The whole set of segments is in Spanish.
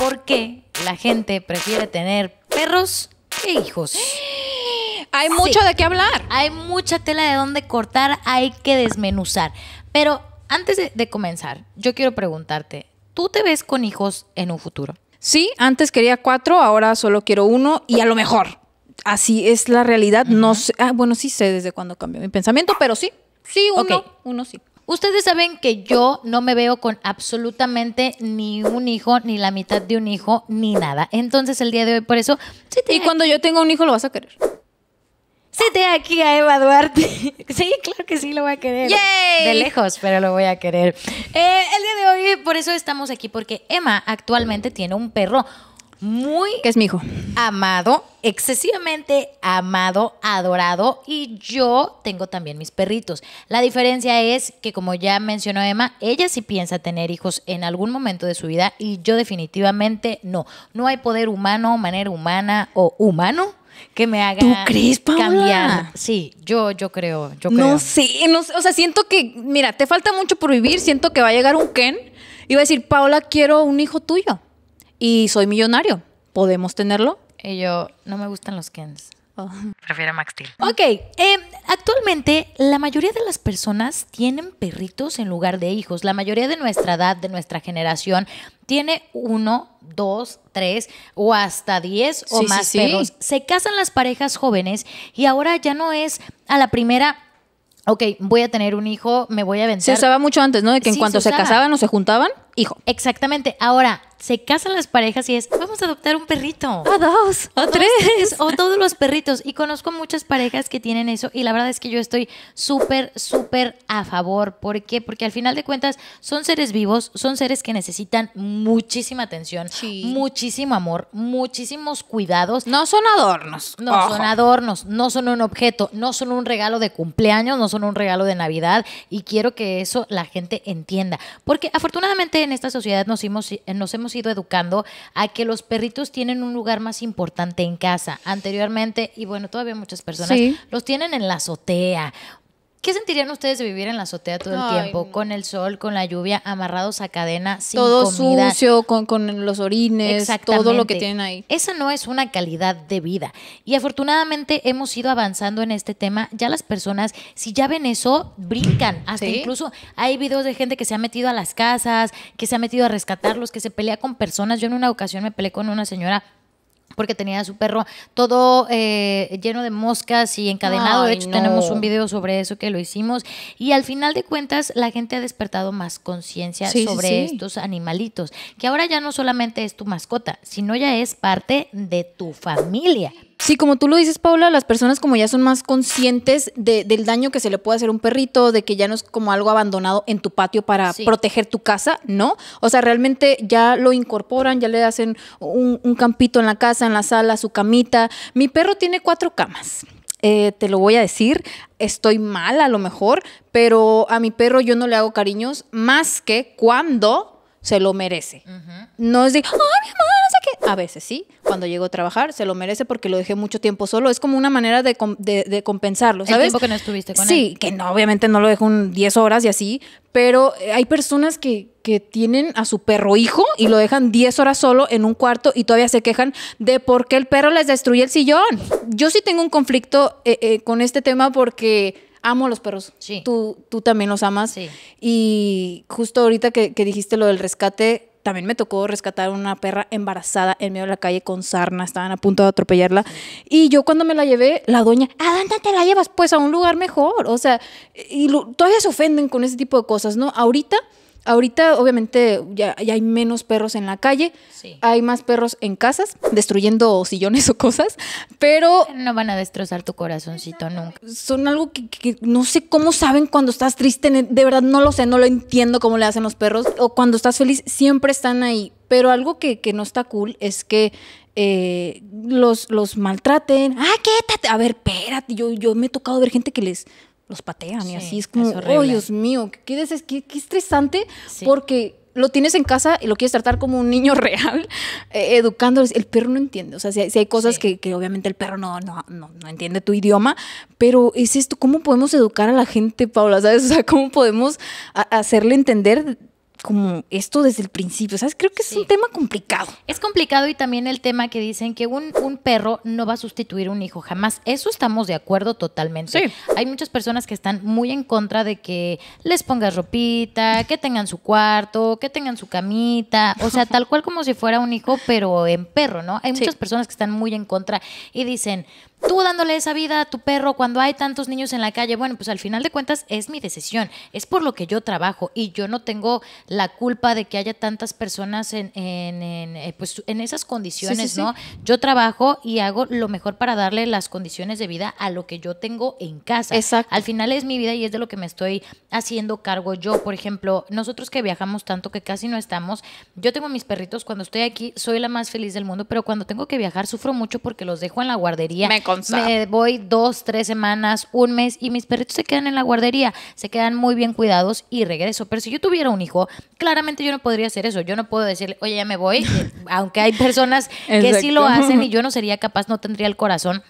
por qué la gente prefiere tener perros que hijos. Hay mucho de qué hablar. Hay mucha tela de dónde cortar, hay que desmenuzar. Pero antes de, comenzar, yo quiero preguntarte, ¿tú te ves con hijos en un futuro? Sí, antes quería cuatro, ahora solo quiero uno y a lo mejor. Así es la realidad. No sé, ah, bueno, sí sé desde cuándo cambió mi pensamiento, pero sí, sí, uno, uno sí. Ustedes saben que yo no me veo con absolutamente ni un hijo, ni la mitad de un hijo, ni nada. Entonces el día de hoy, por eso... Y cuando yo tenga un hijo lo vas a querer. Sí, te aquí a Eva Duarte. sí, claro que sí lo voy a querer. De lejos, pero lo voy a querer. Eh, el día de hoy, por eso estamos aquí, porque Emma actualmente tiene un perro, muy... Que es mi hijo. Amado, excesivamente amado, adorado. Y yo tengo también mis perritos. La diferencia es que, como ya mencionó Emma, ella sí piensa tener hijos en algún momento de su vida y yo definitivamente no. No hay poder humano, manera humana o humano que me haga ¿Tú crees, cambiar. Sí, yo, yo creo, yo No sé, no sé, o sea, siento que, mira, te falta mucho por vivir, siento que va a llegar un Ken y va a decir, Paola, quiero un hijo tuyo y soy millonario. ¿Podemos tenerlo? Y yo, no me gustan los Kens. Oh. Prefiero Max Steel. Ok, eh, actualmente la mayoría de las personas tienen perritos en lugar de hijos. La mayoría de nuestra edad, de nuestra generación, tiene uno, dos, tres o hasta diez o más perros. Se casan las parejas jóvenes y ahora ya no es a la primera ok, voy a tener un hijo, me voy a vencer. Se usaba mucho antes, ¿no? De que en cuanto se, se, casaban o se juntaban hijo. Exactamente. Ahora, se casan las parejas y es, vamos a adoptar un perrito. O dos, o, tres. O todos los perritos. Y conozco muchas parejas que tienen eso y la verdad es que yo estoy súper, súper a favor. ¿Por qué? Porque al final de cuentas son seres vivos, son seres que necesitan muchísima atención, muchísimo amor, muchísimos cuidados. No son adornos. No son adornos, no son un objeto, no son un regalo de cumpleaños, no son un regalo de Navidad. Y quiero que eso la gente entienda. Porque afortunadamente en esta sociedad nos hemos, nos hemos ido educando a que los perritos tienen un lugar más importante en casa. Anteriormente, y bueno, todavía muchas personas los tienen en la azotea ¿Qué sentirían ustedes de vivir en la azotea todo el tiempo? Con el sol, con la lluvia, amarrados a cadena, sin todo sucio, con, los orines, todo lo que tienen ahí. Esa no es una calidad de vida. Y afortunadamente hemos ido avanzando en este tema. Ya las personas, si ya ven eso, brincan. Hasta incluso hay videos de gente que se ha metido a las casas, que se ha metido a rescatarlos, que se pelea con personas. Yo en una ocasión me peleé con una señora porque tenía a su perro todo eh, lleno de moscas y encadenado. de hecho, tenemos un video sobre eso que lo hicimos. Y al final de cuentas, la gente ha despertado más conciencia sobre estos animalitos, que ahora ya no solamente es tu mascota, sino ya es parte de tu familia. Sí, como tú lo dices, Paula, las personas como ya son más conscientes del daño que se le puede hacer a un perrito, de que ya no es como algo abandonado en tu patio para proteger tu casa, ¿no? O sea, realmente ya lo incorporan, ya le hacen un, campito en la casa, en la sala, su camita. Mi perro tiene cuatro camas. Eh, te lo voy a decir, estoy mal a lo mejor, pero a mi perro yo no le hago cariños más que cuando se lo merece. No es de, ¡ay, mi amor! a veces sí, cuando llego a trabajar, se lo merece porque lo dejé mucho tiempo solo. Es como una manera de, compensarlo, ¿sabes? El tiempo que no estuviste con él. Sí, que no, obviamente no lo dejo 10 horas y así, pero eh, hay personas que, tienen a su perro hijo y lo dejan 10 horas solo en un cuarto y todavía se quejan de por qué el perro les destruye el sillón. Yo sí tengo un conflicto eh, eh, con este tema porque amo a los perros. Sí. Tú, tú también los amas. Sí. Y justo ahorita que dijiste lo del rescate, también me tocó rescatar una perra embarazada en medio de la calle con sarna, estaban a punto de atropellarla. Y yo cuando me la llevé, la doña, ¿a dónde te la llevas? Pues a un lugar mejor. O sea, y todavía se ofenden con ese tipo de cosas, ¿no? Ahorita Ahorita, obviamente, ya, hay menos perros en la calle, hay más perros en casas, destruyendo sillones o cosas, pero... No van a destrozar tu corazoncito nunca. Son algo que, no sé cómo saben cuando estás triste, de verdad no lo sé, no lo entiendo cómo le hacen los perros, o cuando estás feliz, siempre están ahí. Pero algo que, no está cool es que eh, los, maltraten. Ah, quédate. A ver, espérate. Yo, yo me he tocado ver gente que les los patean y así es como, es oh Dios mío, qué, estresante porque lo tienes en casa y lo quieres tratar como un niño real, eh, educándoles. El perro no entiende. O sea, si hay, cosas que, obviamente el perro no, no, no, entiende tu idioma, pero es esto, ¿cómo podemos educar a la gente, Paula? ¿Sabes? O sea, ¿cómo podemos hacerle entender como esto desde el principio. ¿Sabes? Creo que es un tema complicado. Es complicado y también el tema que dicen que un, perro no va a sustituir un hijo jamás. Eso estamos de acuerdo totalmente. Hay muchas personas que están muy en contra de que les pongas ropita, que tengan su cuarto, que tengan su camita. O sea, tal cual como si fuera un hijo, pero en perro, ¿no? Hay muchas personas que están muy en contra y dicen, tú dándole esa vida a tu perro cuando hay tantos niños en la calle, bueno, pues al final de cuentas es mi decisión, es por lo que yo trabajo y yo no tengo la culpa de que haya tantas personas en, en, eh, pues, en esas condiciones, ¿no? Yo trabajo y hago lo mejor para darle las condiciones de vida a lo que yo tengo en casa. Exacto. Al final es mi vida y es de lo que me estoy haciendo cargo yo. Por ejemplo, nosotros que viajamos tanto que casi no estamos, yo tengo mis perritos, cuando estoy aquí soy la más feliz del mundo, pero cuando tengo que viajar sufro mucho porque los dejo en la guardería. Me voy dos, tres semanas, un mes y mis perritos se quedan en la guardería, se quedan muy bien cuidados y regreso. Pero si yo tuviera un hijo, claramente yo no podría hacer eso. Yo no puedo decirle, oye, ya me voy, aunque hay personas que sí lo hacen y yo no sería capaz, no tendría el corazón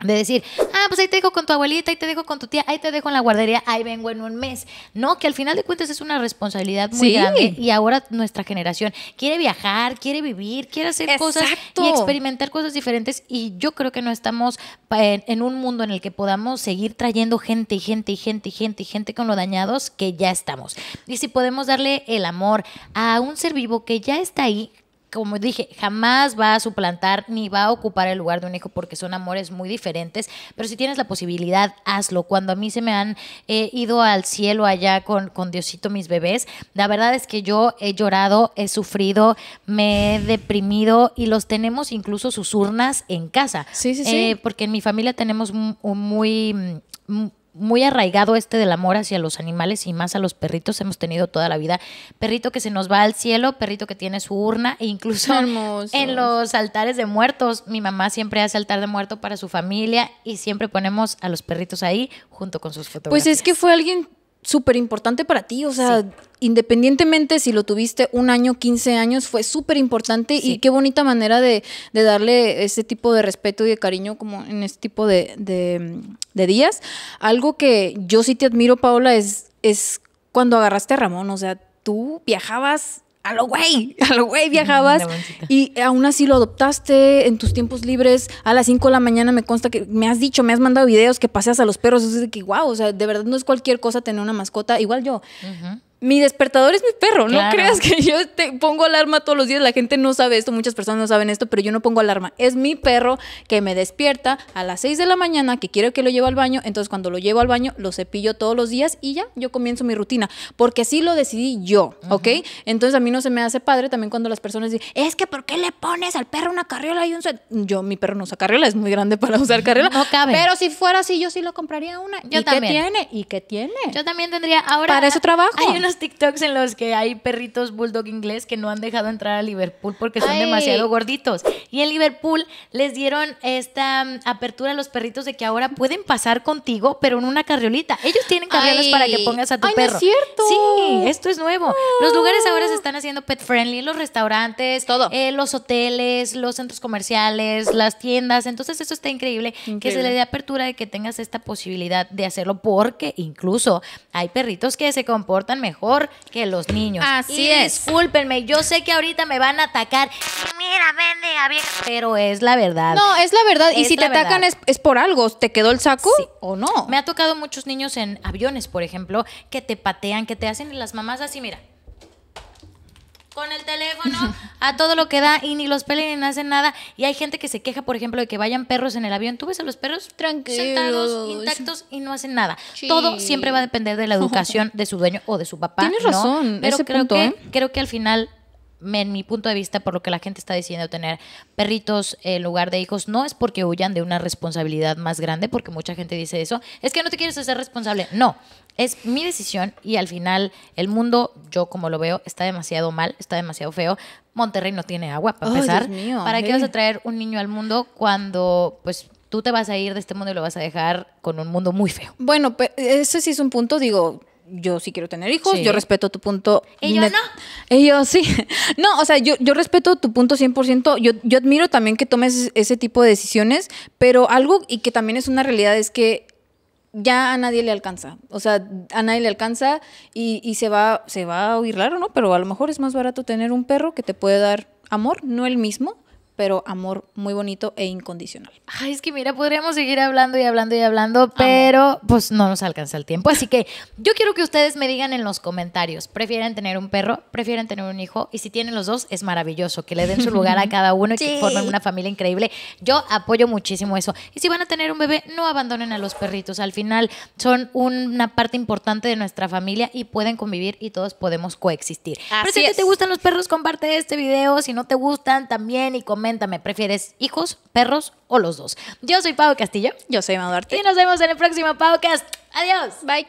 de decir, ah, pues ahí te dejo con tu abuelita, ahí te dejo con tu tía, ahí te dejo en la guardería, ahí vengo en un mes. No, que al final de cuentas es una responsabilidad muy grande. Y ahora nuestra generación quiere viajar, quiere vivir, quiere hacer cosas y experimentar cosas diferentes. Y yo creo que no estamos en, en, un mundo en el que podamos seguir trayendo gente y gente y gente y gente y gente con lo dañados que ya estamos. Y si podemos darle el amor a un ser vivo que ya está ahí, como dije, jamás va a suplantar ni va a ocupar el lugar de un hijo porque son amores muy diferentes, pero si tienes la posibilidad, hazlo. Cuando a mí se me han eh, ido al cielo allá con, con Diosito mis bebés, la verdad es que yo he llorado, he sufrido, me he deprimido y los tenemos incluso sus urnas en casa. Sí, sí, sí. Eh, porque en mi familia tenemos un, muy... Mm, muy arraigado este del amor hacia los animales y más a los perritos. Hemos tenido toda la vida perrito que se nos va al cielo, perrito que tiene su urna e incluso en los altares de muertos. Mi mamá siempre hace altar de muerto para su familia y siempre ponemos a los perritos ahí junto con sus fotografías. Pues es que fue alguien súper importante para ti, o sea, independientemente si lo tuviste un año, 15 años, fue súper importante y qué bonita manera de, de, darle ese tipo de respeto y de cariño como en este tipo de, de, días. Algo que yo sí te admiro, Paola, es, es cuando agarraste a Ramón, o sea, tú viajabas a lo güey, a lo güey viajabas mm, y aún así lo adoptaste en tus tiempos libres. A las 5 de la mañana me consta que me has dicho, me has mandado videos que paseas a los perros. Es de que, guau, o sea, de verdad no es cualquier cosa tener una mascota. Igual yo mi despertador es mi perro. No creas que yo te pongo alarma todos los días. La gente no sabe esto, muchas personas no saben esto, pero yo no pongo alarma. Es mi perro que me despierta a las 6 de la mañana, que quiero que lo lleve al baño. Entonces, cuando lo llevo al baño, lo cepillo todos los días y ya yo comienzo mi rutina. Porque así lo decidí yo, ¿ok? Entonces, a mí no se me hace padre también cuando las personas dicen, es que ¿por qué le pones al perro una carriola y un Yo, mi perro no usa carriola, es muy grande para usar carriola. No Pero si fuera así, yo sí lo compraría una. Yo ¿Y qué tiene? ¿Y qué tiene? Yo también tendría ahora. Para eso trabajo. TikToks en los que hay perritos bulldog inglés que no han dejado entrar a Liverpool porque son demasiado gorditos. Y en Liverpool les dieron esta mm, apertura a los perritos de que ahora pueden pasar contigo, pero en una carriolita. Ellos tienen carriolas para que pongas a tu perro. cierto. Sí, esto es nuevo. Los ah. lugares ahora se están haciendo pet friendly, los restaurantes, todo. Eh, los hoteles, los centros comerciales, las tiendas. Entonces, eso está increíble, que se le dé apertura de que tengas esta posibilidad de hacerlo porque incluso hay perritos que se comportan mejor mejor que los niños. Así es. Discúlpenme, yo sé que ahorita me van a atacar. Mira, vende Pero es la verdad. No, es la verdad. y si te atacan es, es, por algo. ¿Te quedó el saco o no? Me ha tocado muchos niños en aviones, por ejemplo, que te patean, que te hacen y las mamás así, mira con el teléfono a todo lo que da y ni los pelen ni hacen nada. Y hay gente que se queja, por ejemplo, de que vayan perros en el avión. Tú ves a los perros Tranquilos. sentados, intactos y no hacen nada. Todo siempre va a depender de la educación de su dueño o de su papá. Tienes razón, pero creo, que, ¿eh? creo que al final en mi punto de vista, por lo que la gente está diciendo tener perritos en lugar de hijos, no es porque huyan de una responsabilidad más grande, porque mucha gente dice eso, es que no te quieres hacer responsable. No, es mi decisión y al final el mundo, yo como lo veo, está demasiado mal, está demasiado feo. Monterrey no tiene agua, para pesar. empezar. ¿Para qué vas a traer un niño al mundo cuando, pues, tú te vas a ir de este mundo y lo vas a dejar con un mundo muy feo? Bueno, ese sí es un punto, digo, yo sí quiero tener hijos, yo respeto tu punto. Y yo no. Y sí. No, o sea, yo, yo respeto tu punto 100%. Yo, yo admiro también que tomes ese tipo de decisiones, pero algo y que también es una realidad es que ya a nadie le alcanza. O sea, a nadie le alcanza y, y se, va, se va a oír raro, ¿no? Pero a lo mejor es más barato tener un perro que te puede dar amor, no el mismo, pero amor muy bonito e incondicional. Ay, es que mira, podríamos seguir hablando y hablando y hablando, pero pues no nos alcanza el tiempo. Así que yo quiero que ustedes me digan en los comentarios, ¿prefieren tener un perro? ¿Prefieren tener un hijo? Y si tienen los dos, es maravilloso, que le den su lugar a cada uno y que formen una familia increíble. Yo apoyo muchísimo eso. Y si van a tener un bebé, no abandonen a los perritos. Al final son una parte importante de nuestra familia y pueden convivir y todos podemos coexistir. Así pero si te gustan los perros, comparte este video. Si no te gustan, también y coméntame, ¿prefieres hijos, perros o los dos? Yo soy Pablo Castillo. Yo soy Maduarte. Y nos vemos en el próximo podcast. Adiós. Bye.